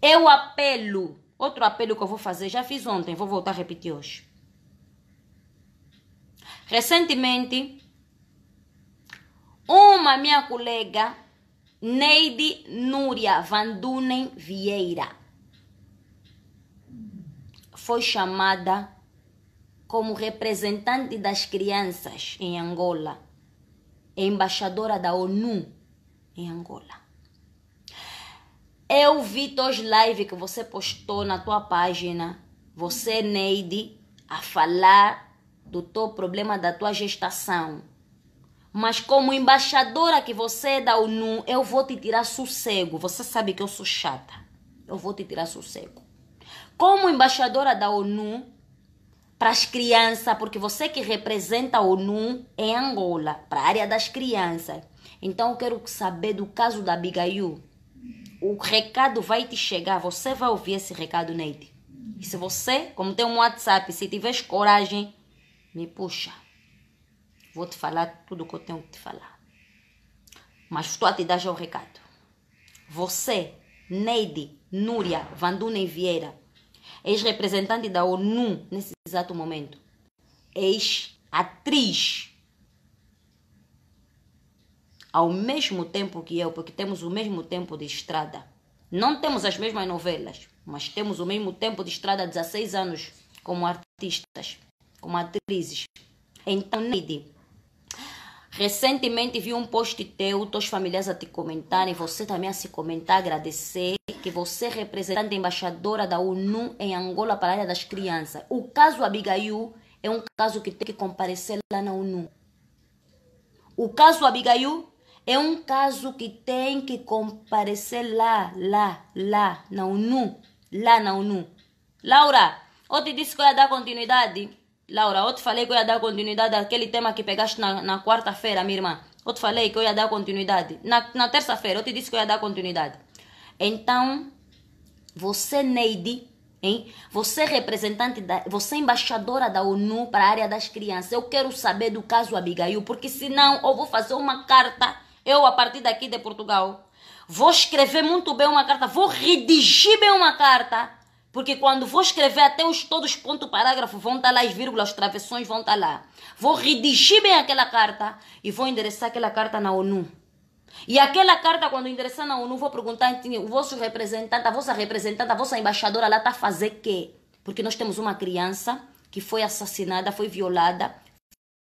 Eu apelo. Outro apelo que eu vou fazer, já fiz ontem, vou voltar a repetir hoje. Recentemente, uma minha colega, Neide Núria Vandunen Vieira, foi chamada como representante das crianças em Angola, embaixadora da ONU em Angola. Eu é vi tuas lives que você postou na tua página. Você, Neide, a falar do teu problema da tua gestação. Mas como embaixadora que você é da ONU, eu vou te tirar sossego. Você sabe que eu sou chata. Eu vou te tirar sossego. Como embaixadora da ONU, para as crianças, porque você que representa a ONU em Angola, para a área das crianças. Então eu quero saber do caso da Abigail o recado vai te chegar, você vai ouvir esse recado, Neide. E se você, como tem um WhatsApp, se tiver coragem, me puxa. Vou te falar tudo o que eu tenho que te falar. Mas estou a te dar já o recado. Você, Neide Núria Vandunen Vieira, ex-representante da ONU nesse exato momento, ex-atriz ao mesmo tempo que eu, porque temos o mesmo tempo de estrada. Não temos as mesmas novelas, mas temos o mesmo tempo de estrada há 16 anos como artistas, como atrizes. Então, Neide, recentemente vi um post teu, teus familiares a te comentarem, você também a se comentar, agradecer que você é representante embaixadora da ONU em Angola para a área das crianças. O caso Abigail é um caso que tem que comparecer lá na ONU. O caso Abigail é um caso que tem que comparecer lá, lá, lá, na ONU. Lá na ONU. Laura, eu te disse que eu ia dar continuidade. Laura, eu te falei que eu ia dar continuidade àquele tema que pegaste na, na quarta-feira, minha irmã. Eu te falei que eu ia dar continuidade. Na, na terça-feira, eu te disse que eu ia dar continuidade. Então, você, Neide, hein? Você representante da, você embaixadora da ONU para a área das crianças. Eu quero saber do caso Abigail, porque senão eu vou fazer uma carta eu, a partir daqui de Portugal, vou escrever muito bem uma carta, vou redigir bem uma carta, porque quando vou escrever até os todos ponto parágrafo vão estar tá lá as vírgulas, as travessões vão estar tá lá. Vou redigir bem aquela carta e vou endereçar aquela carta na ONU. E aquela carta, quando endereçar na ONU, vou perguntar o vosso representante, a vossa representante, a vossa embaixadora lá está a fazer quê? Porque nós temos uma criança que foi assassinada, foi violada,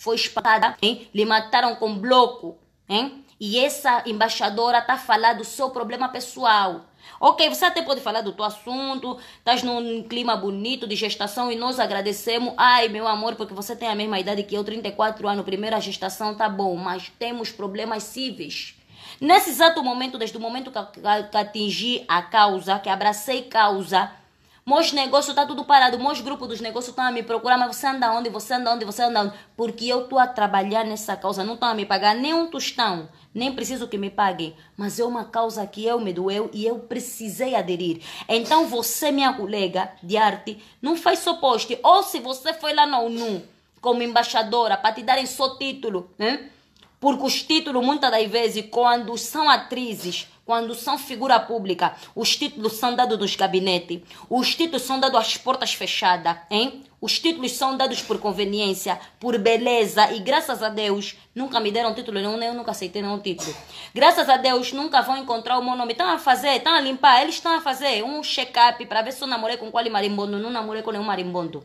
foi espada, hein? lhe mataram com bloco. Hein? e essa embaixadora tá falando do seu problema pessoal. Ok, você até pode falar do teu assunto, estás num clima bonito de gestação e nós agradecemos. Ai, meu amor, porque você tem a mesma idade que eu, 34 anos, primeira gestação, tá bom, mas temos problemas cíveis. Nesse exato momento, desde o momento que, que, que atingi a causa, que abracei causa, meus negócios tá tudo parado. Meus grupos dos negócios estão a me procurar, mas você anda onde? Você anda onde? Você anda onde? Porque eu tô a trabalhar nessa causa. Não estão a me pagar nem um tostão. Nem preciso que me paguem. Mas é uma causa que eu me doeu e eu precisei aderir. Então você, minha colega de arte, não faz só poste. Ou se você foi lá na ONU como embaixadora para te darem só título, né? Porque os títulos, muitas das vezes, quando são atrizes, quando são figura pública, os títulos são dados nos gabinetes, os títulos são dados às portas fechadas, hein? Os títulos são dados por conveniência, por beleza e graças a Deus nunca me deram título nenhum, nem eu nunca aceitei nenhum título. Graças a Deus nunca vão encontrar o meu nome. Estão a fazer, estão a limpar, eles estão a fazer um check-up para ver se eu namorei com qual marimbondo. Não namorei com nenhum marimbondo.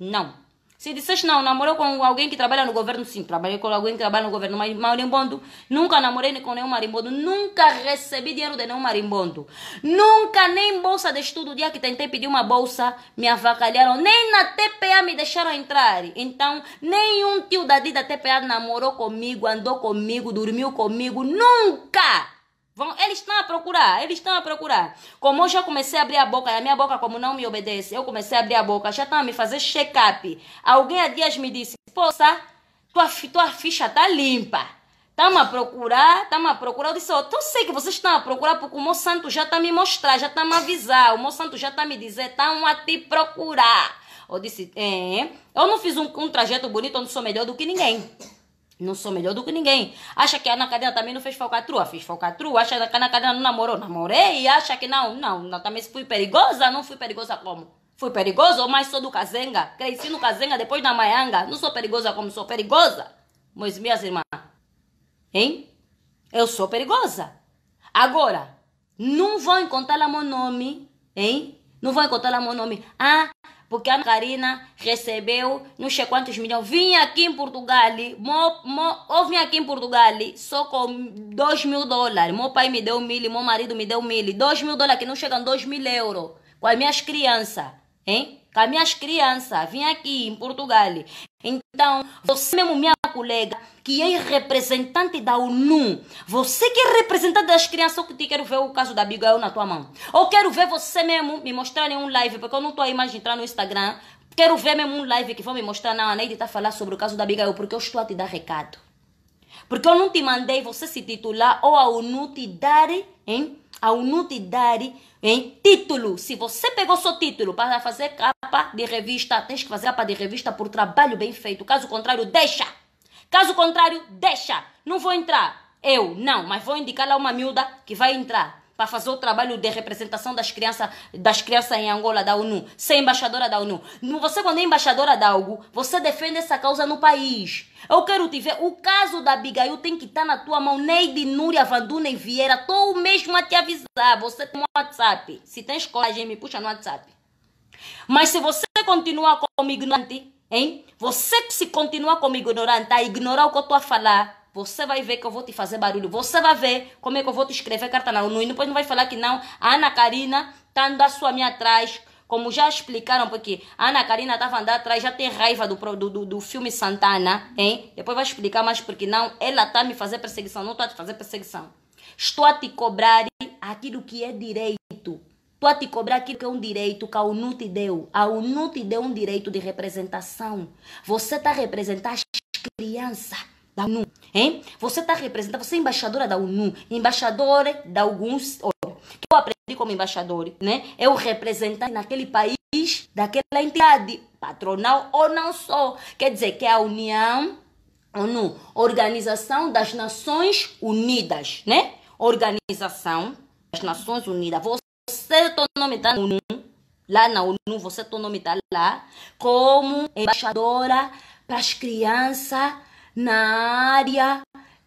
Não. Se disseste não, namorou com alguém que trabalha no governo, sim, trabalhei com alguém que trabalha no governo, mas marimbondo, nunca namorei com nenhum marimbondo, nunca recebi dinheiro de nenhum marimbondo, nunca nem bolsa de estudo, o dia que tentei pedir uma bolsa, me avacalharam, nem na TPA me deixaram entrar, então nenhum tio da Dida TPA namorou comigo, andou comigo, dormiu comigo, nunca! Vão, eles estão a procurar, eles estão a procurar. Como eu já comecei a abrir a boca, e a minha boca, como não me obedece, eu comecei a abrir a boca, já estão a me fazer check-up. Alguém há dias me disse, poça, tua, tua ficha está limpa. Estamos a procurar, estamos a procurar. Eu disse, oh, eu então sei que vocês estão a procurar, porque o Monsanto já está a me mostrar, já está a me avisar. O Monsanto já está a me dizer, estão a te procurar. Eu disse, é, eu não fiz um, um trajeto bonito onde sou melhor do que ninguém. Não sou melhor do que ninguém. Acha que a Ana Cadena também não fez falcatrua? Fiz falcatrua. Acha que a Ana Cadena não namorou? Namorei. Acha que não? Não. não também fui perigosa? Não fui perigosa como? Fui perigosa, ou mais sou do Cazenga. Cresci no Cazenga, depois na Maianga. Não sou perigosa como sou perigosa. Mas minhas irmãs, hein? Eu sou perigosa. Agora, não vão encontrar lá meu nome, hein? Não vão encontrar lá meu nome. Ah, porque a Karina recebeu não sei quantos milhões. Vim aqui em Portugal, mo, mo, eu vim aqui em Portugal só com 2 mil dólares. Meu pai me deu mil, meu marido me deu mil. 2 mil dólares que não chegam 2 mil euros. Com as minhas crianças, hein? Com as minhas crianças. Vim aqui em Portugal. Então, você mesmo, minha colega, que é representante da ONU, você que é representante das crianças, eu te quero ver é o caso da Abigail na tua mão. Ou quero ver você mesmo me mostrar em um live, porque eu não estou aí mais de entrar no Instagram. Quero ver mesmo um live que vão me mostrar na Aneide está falar sobre o caso da Abigail, porque eu estou a te dar recado. Porque eu não te mandei você se titular ou a ONU te dar, hein? ao te unidade em título. Se você pegou seu título para fazer capa de revista, tem que fazer capa de revista por trabalho bem feito. Caso contrário, deixa. Caso contrário, deixa. Não vou entrar. Eu, não, mas vou indicar lá uma miúda que vai entrar para fazer o trabalho de representação das crianças das crianças em Angola da ONU, ser é embaixadora da ONU. Você quando é embaixadora de algo, você defende essa causa no país. Eu quero te ver, o caso da Abigail tem que estar tá na tua mão, Neide, Núria, Vanduna e Vieira, tô mesmo a te avisar, você tem um WhatsApp, se tem coragem me puxa no WhatsApp. Mas se você continuar como ignorante, hein? Você que se continuar como ignorante, a ignorar o que eu estou a falar, você vai ver que eu vou te fazer barulho. Você vai ver como é que eu vou te escrever carta na ONU. E depois não vai falar que não. A Ana Karina tá andando a sua minha atrás. Como já explicaram, porque a Ana Karina estava andando atrás, já tem raiva do, do, do, do, filme Santana, hein? Depois vai explicar mais porque não. Ela tá me fazer perseguição, não tô a te fazer perseguição. Estou a te cobrar aquilo que é direito. Estou a te cobrar aquilo que é um direito que a ONU te deu. A ONU te deu um direito de representação. Você está a representar as crianças da ONU, hein? Você tá representando, você é embaixadora da ONU, embaixadora de alguns, olha, que eu aprendi como embaixadora, né? É o representante naquele país daquela entidade patronal ou não só. Quer dizer que é a União, ONU, Organização das Nações Unidas, né? Organização das Nações Unidas. Você, teu nome da na ONU, lá na ONU, você, é teu nome tá lá, como embaixadora para as crianças na área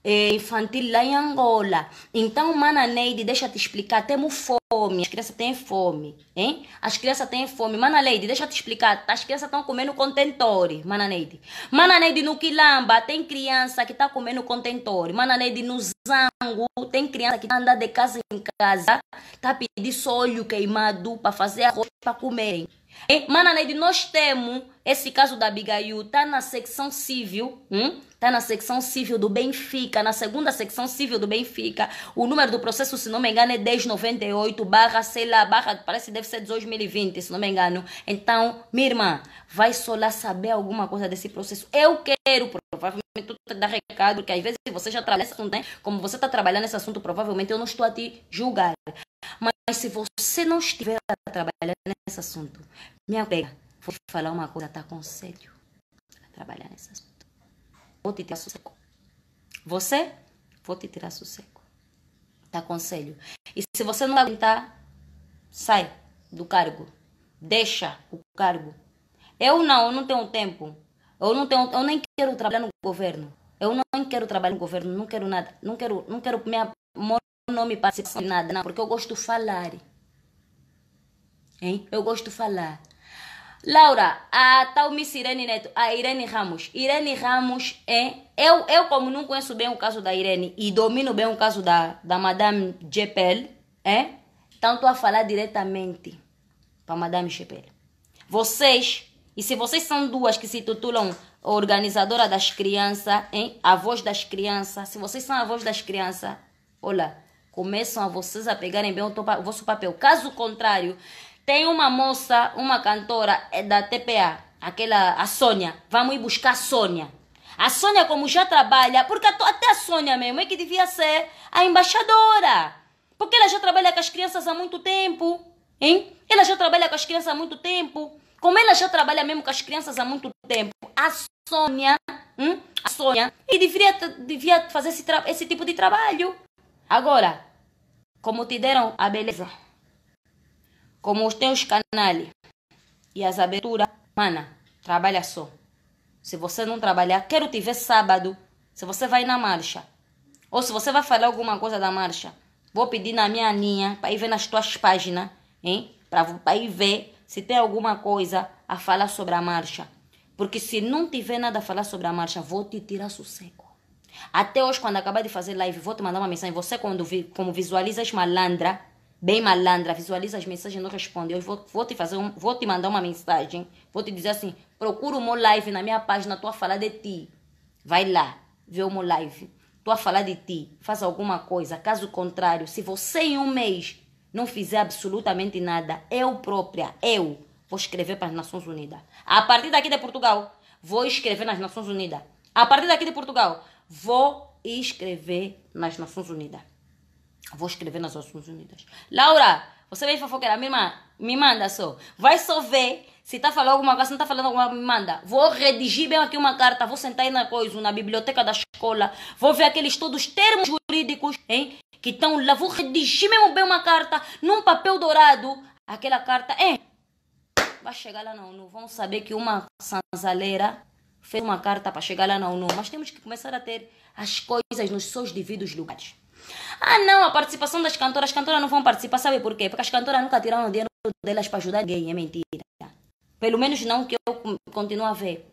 é, infantil lá em Angola. Então, Mana Neide, deixa te explicar, temos fome, as crianças têm fome, hein? As crianças têm fome. Mana Neide, deixa te explicar, as crianças estão comendo contentores, Mana Neide. Mana Neide, no Quilamba tem criança que está comendo contentores. Mana Neide, no Zango tem criança que anda de casa em casa, está pedindo solho queimado para fazer arroz para comerem. Mana Neide, nós temos esse caso da Abigail, tá na secção civil, hum? tá na secção civil do Benfica, na segunda secção civil do Benfica. O número do processo, se não me engano, é 1098 barra, sei lá, barra, parece que deve ser 2020, se não me engano. Então, minha irmã, vai só lá saber alguma coisa desse processo. Eu quero provavelmente tu te dá recado, que às vezes você já trabalha assunto, né? Como você está trabalhando nesse assunto, provavelmente eu não estou a te julgar. Mas se você não estiver a trabalhar nesse assunto, minha pega, vou te falar uma coisa, tá conselho a trabalhar nesse assunto. Vou te tirar sossego. Você, vou te tirar sossego. tá conselho E se você não aguentar, sai do cargo. Deixa o cargo. Eu não, eu não tenho tempo. Eu não tenho, eu nem quero trabalhar no governo. Eu não quero trabalhar no governo, não quero nada, não quero, não quero minha nome participação de nada, não, porque eu gosto de falar. Hein? Eu gosto de falar. Laura, a tal Miss Irene Neto, a Irene Ramos. Irene Ramos é. Eu, eu, como não conheço bem o caso da Irene e domino bem o caso da, da Madame Jepel, é? Tanto a falar diretamente para Madame Jepel. Vocês e se vocês são duas que se titulam organizadora das crianças, hein? avós das crianças, se vocês são avós das crianças, olha, começam a vocês a pegarem bem o vosso papel. Caso contrário, tem uma moça, uma cantora é da TPA, aquela, a Sônia. Vamos ir buscar a Sônia. A Sônia, como já trabalha, porque até a Sônia mesmo é que devia ser a embaixadora. Porque ela já trabalha com as crianças há muito tempo, hein? Ela já trabalha com as crianças há muito tempo. Como ela já trabalha mesmo com as crianças há muito tempo, a Sônia, hum? a Sônia, e devia, devia fazer esse, esse tipo de trabalho. Agora, como te deram a beleza, como os teus canais e as aberturas, mana, trabalha só. Se você não trabalhar, quero te ver sábado. Se você vai na marcha, ou se você vai falar alguma coisa da marcha, vou pedir na minha linha para ir ver nas tuas páginas, hein? Para ir ver se tem alguma coisa a falar sobre a marcha. Porque se não tiver nada a falar sobre a marcha, vou te tirar sossego. Até hoje, quando acabar de fazer live, vou te mandar uma mensagem. Você, quando vi, como visualizas malandra, bem malandra, visualiza as mensagens e não responde. Eu vou, vou, te fazer um, vou te mandar uma mensagem. Vou te dizer assim: procura o meu live na minha página, estou a falar de ti. Vai lá, vê o meu live. Estou a falar de ti. Faz alguma coisa. Caso contrário, se você em um mês não fizer absolutamente nada, eu própria, eu, vou escrever para as Nações Unidas. A partir daqui de Portugal, vou escrever nas Nações Unidas. A partir daqui de Portugal, vou escrever nas Nações Unidas. Vou escrever nas Nações Unidas. Laura, você vem fofoqueira, minha irmã, me manda só. Vai só ver se está falando alguma coisa, se não está falando alguma me manda. Vou redigir bem aqui uma carta, vou sentar aí na coisa, na biblioteca da escola, vou ver aqueles todos os termos jurídicos, hein? Que estão lá, vou redigir mesmo bem uma carta num papel dourado. Aquela carta, hein? Vai chegar lá na ONU, vão saber que uma sanzaleira fez uma carta para chegar lá na ONU. Mas temos que começar a ter as coisas nos seus devidos lugares. Ah, não, a participação das cantoras, as cantoras não vão participar, sabe por quê? Porque as cantoras nunca tiraram o dinheiro delas para ajudar ninguém, é mentira. Pelo menos não que eu continuo a ver.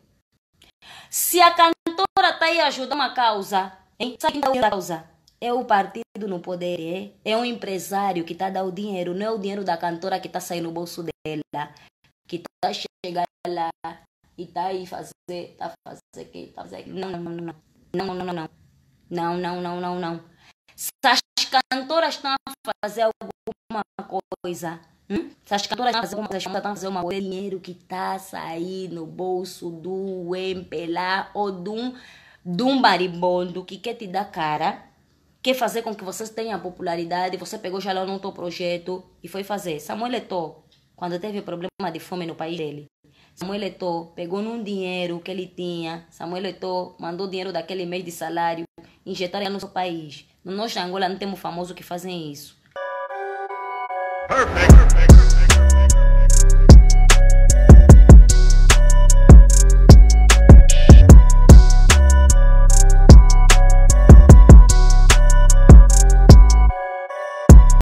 Se a cantora está aí ajudando uma causa, hein? sabe quem causa? É o partido no poder, é um empresário que está dando o dinheiro, não é o dinheiro da cantora que está saindo no bolso dela, que está chegando lá e está aí fazer, está fazendo aqui, está fazer Não, não, não, não, não, não, não, não, não, não, não, não se as cantoras estão a fazer alguma coisa, hum? se as cantoras estão a fazer alguma coisa, estão a fazer uma coisa, dinheiro que está a sair no bolso do empelá ou de um, de um que quer te dar cara, quer fazer com que você tenha popularidade, você pegou já lá no teu projeto e foi fazer. Samuel Eto'o, quando teve problema de fome no país dele, Samuel Eto'o pegou num dinheiro que ele tinha. Samuel Eto'o mandou dinheiro daquele mês de salário injetar no nosso país. No nosso Angola não temos famosos que fazem isso. Perfect.